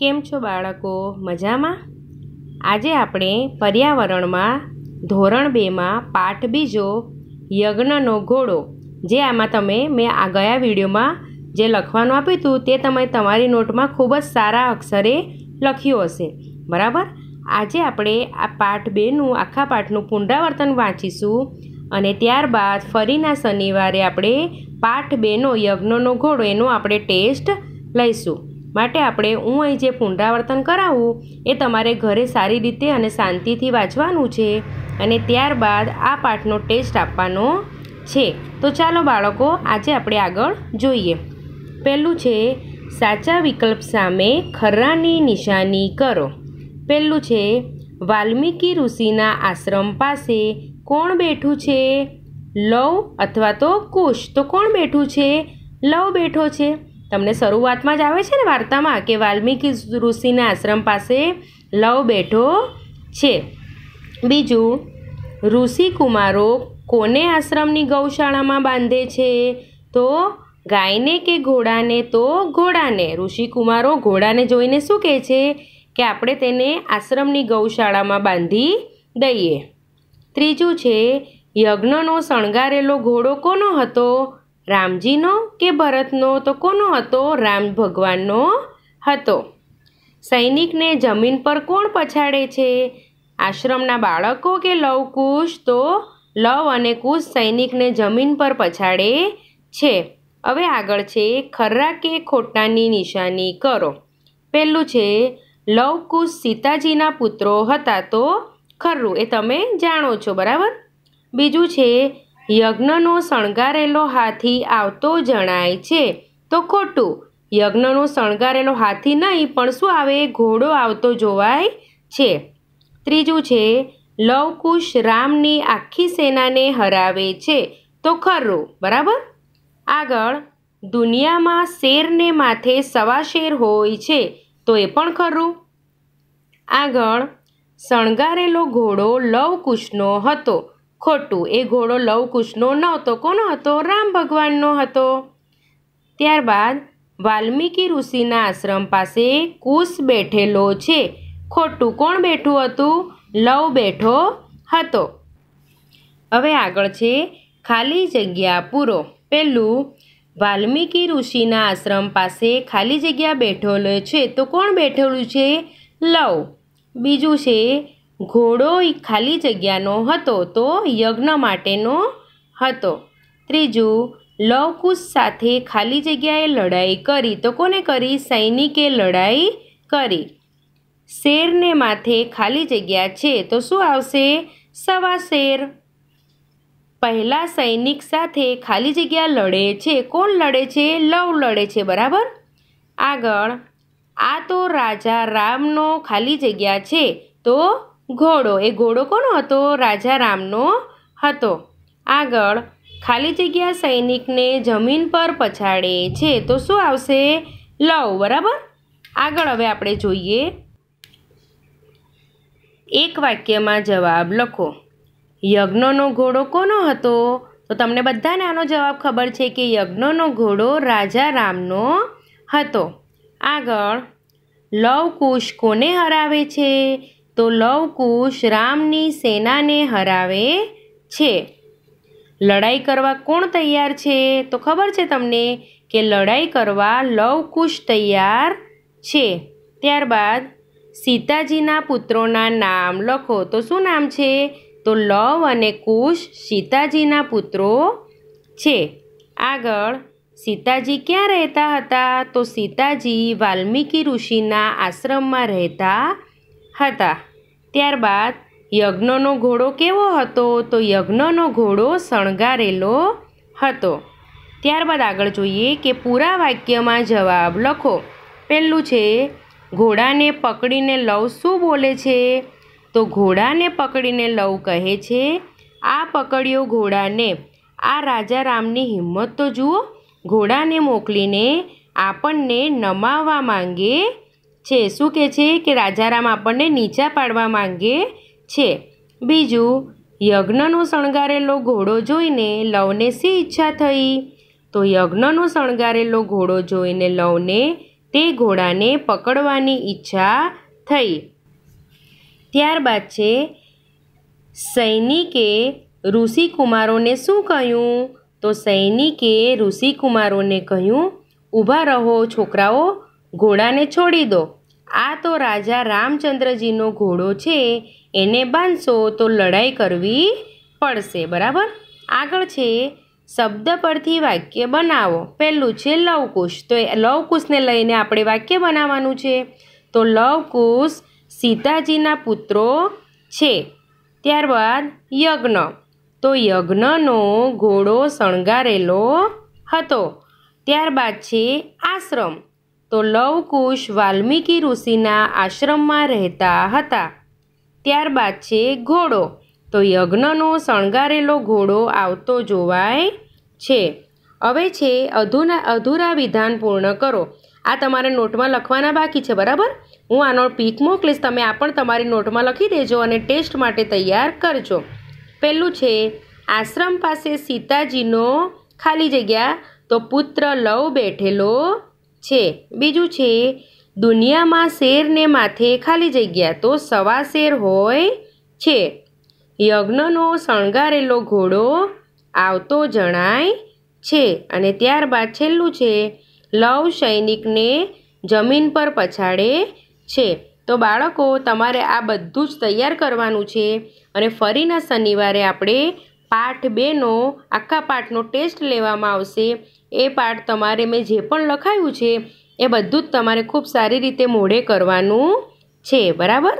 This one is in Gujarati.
કેમ છો બાળકો મજામાં આજે આપણે પર્યાવરણમાં ધોરણ બેમાં પાઠ બીજો યજ્ઞનો ઘોડો જે આમાં તમે મેં આ ગયા વિડીયોમાં જે લખવાનું આપ્યું હતું તે તમે તમારી નોટમાં ખૂબ જ સારા અક્ષરે લખ્યું હશે બરાબર આજે આપણે આ પાઠ બેનું આખા પાઠનું પુનરાવર્તન વાંચીશું અને ત્યારબાદ ફરીના શનિવારે આપણે પાઠ બેનો યજ્ઞનો ઘોડો એનો આપણે ટેસ્ટ લઈશું માટે આપણે હું અહીં જે પુનરાવર્તન કરાવું એ તમારે ઘરે સારી રીતે અને શાંતિથી વાંચવાનું છે અને ત્યારબાદ આ પાઠનો ટેસ્ટ આપવાનો છે તો ચાલો બાળકો આજે આપણે આગળ જોઈએ પહેલું છે સાચા વિકલ્પ સામે ખરાની નિશાની કરો પહેલું છે વાલ્મીકી ઋષિના આશ્રમ પાસે કોણ બેઠું છે લવ અથવા તો કુશ તો કોણ બેઠું છે લવ બેઠો છે તમને શરૂઆતમાં જ આવે છે ને વાર્તામાં કે વાલ્મીકી ઋષિના આશ્રમ પાસે લવ બેઠો છે બીજું ઋષિ કુમારો કોને આશ્રમની ગૌશાળામાં બાંધે છે તો ગાયને કે ઘોડાને તો ઘોડાને ઋષિ કુમારો ઘોડાને જોઈને શું કહે છે કે આપણે તેને આશ્રમની ગૌશાળામાં બાંધી દઈએ ત્રીજું છે યજ્ઞનો શણગારેલો ઘોડો કોનો હતો રામજીનો કે ભરતનો તો કોનો હતો રામ ભગવાનનો હતો સૈનિકને જમીન પર કોણ પછાડે છે આશ્રમના બાળકો કે લવકુશ તો લવ અને કુશ સૈનિકને જમીન પર પછાડે છે હવે આગળ છે ખરા કે ખોટાની નિશાની કરો પહેલું છે લવકુશ સીતાજીના પુત્રો હતા તો ખરું એ તમે જાણો છો બરાબર બીજું છે યજ્ઞનો શણગારેલો હાથી આવતો જણાય છે તો ખોટું યજ્ઞનો શણગારેલો હાથી નહીં પણ શું આવે ઘોડો આવતો જોવાય છે ત્રીજું છે લવકુશ રામની આખી સેનાને હરાવે છે તો ખરું બરાબર આગળ દુનિયામાં શેરને માથે સવા શેર હોય છે તો એ પણ ખરું આગળ શણગારેલો ઘોડો લવકુશનો હતો ખોટું એ ઘોડો લવકુશનો નહોતો કોનો હતો રામ ભગવાનનો હતો ત્યારબાદ વાલ્મીકી ઋષિના આશ્રમ પાસે કુશ બેઠેલો છે ખોટું કોણ બેઠું હતું લવ બેઠો હતો હવે આગળ છે ખાલી જગ્યા પૂરો પહેલું વાલ્મીકી ઋષિના આશ્રમ પાસે ખાલી જગ્યા બેઠેલો છે તો કોણ બેઠેલું છે લવ બીજું છે ઘોડો ખાલી જગ્યાનો હતો તો યજ્ઞ માટેનો હતો ત્રીજું લવકુશ સાથે ખાલી જગ્યાએ લડાઈ કરી તો કોને કરી સૈનિકે લડાઈ કરી શેરને માથે ખાલી જગ્યા છે તો શું આવશે સવા શેર પહેલા સૈનિક સાથે ખાલી જગ્યા લડે છે કોણ લડે છે લવ લડે છે બરાબર આગળ આ તો રાજા રામનો ખાલી જગ્યા છે તો ઘોડો એ ઘોડો કોનો હતો રાજા રામનો હતો આગળ ખાલી જગ્યા સૈનિકને જમીન પર પછાડે છે તો શું આવશે લવ બરાબર આગળ હવે આપણે જોઈએ એક વાક્યમાં જવાબ લખો યજ્ઞનો ઘોડો કોનો હતો તો તમને બધાને આનો જવાબ ખબર છે કે યજ્ઞનો ઘોડો રાજા રામનો હતો આગળ લવ કુશ કોને હરાવે છે તો લવકુશ રામની સેનાને હરાવે છે લડાઈ કરવા કોણ તૈયાર છે તો ખબર છે તમને કે લડાઈ કરવા લવકુશ તૈયાર છે ત્યારબાદ સીતાજીના પુત્રોના નામ લખો તો શું નામ છે તો લવ અને કુશ સીતાજીના પુત્રો છે આગળ સીતાજી ક્યાં રહેતા હતા તો સીતાજી વાલ્મીકી ઋષિના આશ્રમમાં રહેતા હતા ત્યારબાદ યજ્ઞનો ઘોડો કેવો હતો તો યજ્ઞનો ઘોડો શણગારેલો હતો ત્યારબાદ આગળ જોઈએ કે પૂરા વાક્યમાં જવાબ લખો પહેલું છે ઘોડાને પકડીને લવ શું બોલે છે તો ઘોડાને પકડીને લવ કહે છે આ પકડ્યો ઘોડાને આ રાજા રામની હિંમત તો જુઓ ઘોડાને મોકલીને આપણને નમાવવા માંગે છે શું કહે છે કે રાજારામ આપણને નીચા પાડવા માંગે છે બીજું યજ્ઞનો શણગારેલો ઘોડો જોઈને લવને શી ઈચ્છા થઈ તો યજ્ઞનો શણગારેલો ઘોડો જોઈને લવને તે ઘોડાને પકડવાની ઈચ્છા થઈ ત્યારબાદ છે સૈનિકે ઋષિકુમારોને શું કહ્યું તો સૈનિકે ઋષિકુમારોને કહ્યું ઊભા રહો છોકરાઓ ઘોડાને છોડી દો આ તો રાજા રામચંદ્રજીનો ઘોડો છે એને બાંધશો તો લડાઈ કરવી પડશે બરાબર આગળ છે શબ્દ પરથી વાક્ય બનાવો પહેલું છે લવકુશ તો એ લવકુશને લઈને આપણે વાક્ય બનાવવાનું છે તો લવકુશ સીતાજીના પુત્રો છે ત્યારબાદ યજ્ઞ તો યજ્ઞનો ઘોડો શણગારેલો હતો ત્યારબાદ છે આશ્રમ તો લવકુશ વાલ્મીકી ઋષિના આશ્રમમાં રહેતા હતા ત્યારબાદ છે ઘોડો તો યજ્ઞનો શણગારેલો ઘોડો આવતો જોવાય છે હવે છે અધુના અધૂરા વિધાન પૂર્ણ કરો આ તમારે નોટમાં લખવાના બાકી છે બરાબર હું આનો પીક મોકલીશ તમે આ પણ તમારી નોટમાં લખી દેજો અને ટેસ્ટ માટે તૈયાર કરજો પહેલું છે આશ્રમ પાસે સીતાજીનો ખાલી જગ્યા તો પુત્ર લવ બેઠેલો છે બીજું છે દુનિયામાં શેરને માથે ખાલી જગ્યા તો સવા શેર હોય છે યજ્ઞનો શણગારેલો ઘોડો આવતો જણાય છે અને ત્યારબાદ છેલ્લું છે લવ સૈનિકને જમીન પર પછાડે છે તો બાળકો તમારે આ બધું જ તૈયાર કરવાનું છે અને ફરીના શનિવારે આપણે પાઠ બેનો આખા પાઠનો ટેસ્ટ લેવામાં આવશે એ પાર્ટ તમારે મેં જે પણ લખાવ્યું છે એ બધું જ તમારે ખૂબ સારી રીતે મોઢે કરવાનું છે બરાબર